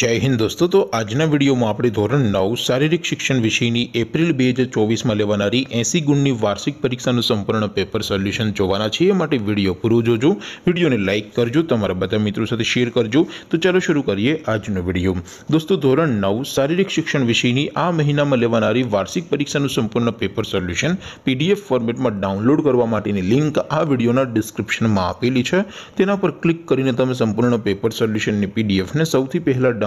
જય હિન્દ દોસ્તો તો આજના વિડીયોમાં આપણે ધોરણ નવ શારીરિક શિક્ષણ વિષયની એપ્રિલ બે હજાર ચોવીસમાં લેવાનારી એંસી ગુણની વાર્ષિક પરીક્ષાનું સંપૂર્ણ પેપર સોલ્યુશન જોવાના છીએ એ માટે વિડીયો પૂરો જોજો વિડીયોને લાઇક કરજો તમારા બધા મિત્રો સાથે શેર કરજો તો ચાલો શરૂ કરીએ આજનો વિડીયો દોસ્તો ધોરણ નવ શારીરિક શિક્ષણ વિષયની આ મહિનામાં લેવાનારી વાર્ષિક પરીક્ષાનું સંપૂર્ણ પેપર સોલ્યુશન પીડીએફ ફોર્મેટમાં ડાઉનલોડ કરવા માટેની લિંક આ વિડીયોના ડિસ્ક્રિપ્શનમાં આપેલી છે તેના પર ક્લિક કરીને તમે સંપૂર્ણ પેપર સોલ્યુશનની પીડીએફને સૌથી પહેલાં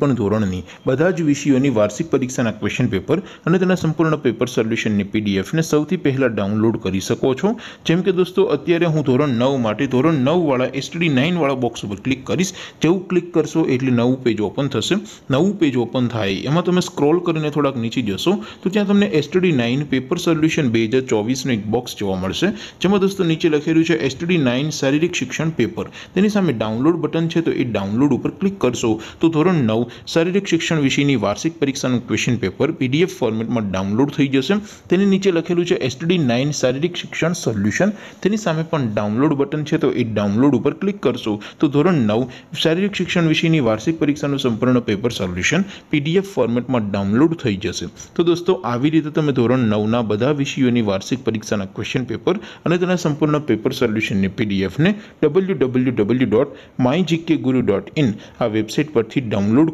કોઈપણ ધોરણની બધા જ વિષયોની વાર્ષિક પરીક્ષાના ક્વેશ્ચન પેપર અને તેના સંપૂર્ણ પેપર સોલ્યુશનની પીડીએફને સૌથી પહેલાં ડાઉનલોડ કરી શકો છો જેમ કે દોસ્તો અત્યારે હું ધોરણ નવ માટે ધોરણ નવવાળા એસટી નાઇનવાળા બોક્સ ઉપર ક્લિક કરીશ જેવું ક્લિક કરશો એટલે નવું પેજ ઓપન થશે નવું પેજ ઓપન થાય એમાં તમે સ્ક્રોલ કરીને થોડાક નીચે જશો તો ત્યાં તમને એસટીડી નાઇન પેપર સોલ્યુશન બે હજાર ચોવીસનું એક બોક્સ જોવા મળશે જેમાં દોસ્તો નીચે લખેલું છે એસટીડી નાઇન શારીરિક શિક્ષણ પેપર તેની સામે ડાઉનલોડ બટન છે તો એ ડાઉનલોડ ઉપર ક્લિક કરશો તો ધોરણ નવ અગાઉ શારીરિક શિક્ષણ વિષયની વાર્ષિક પરીક્ષાનું ક્વેશ્ચન પેપર પીડીએફ ફોર્મેટમાં ડાઉનલોડ થઈ જશે તેની નીચે લખેલું છે એસટીડી નાઇન શારીરિક શિક્ષણ સોલ્યુશન તેની સામે પણ ડાઉનલોડ બટન છે તો એ ડાઉનલોડ ઉપર ક્લિક કરશો તો ધોરણ નવ શારીરિક શિક્ષણ વિષયની વાર્ષિક પરીક્ષાનું સંપૂર્ણ પેપર સોલ્યુશન પીડીએફ ફોર્મેટમાં ડાઉનલોડ થઈ જશે તો દોસ્તો આવી રીતે તમે ધોરણ નવના બધા વિષયોની વાર્ષિક પરીક્ષાના ક્વેશ્ચન પેપર અને તેના સંપૂર્ણ પેપર સોલ્યુશનની પીડીએફને W W W dot my GK guru dot in આ વેબસાઇટ પરથી ડાઉનલોડ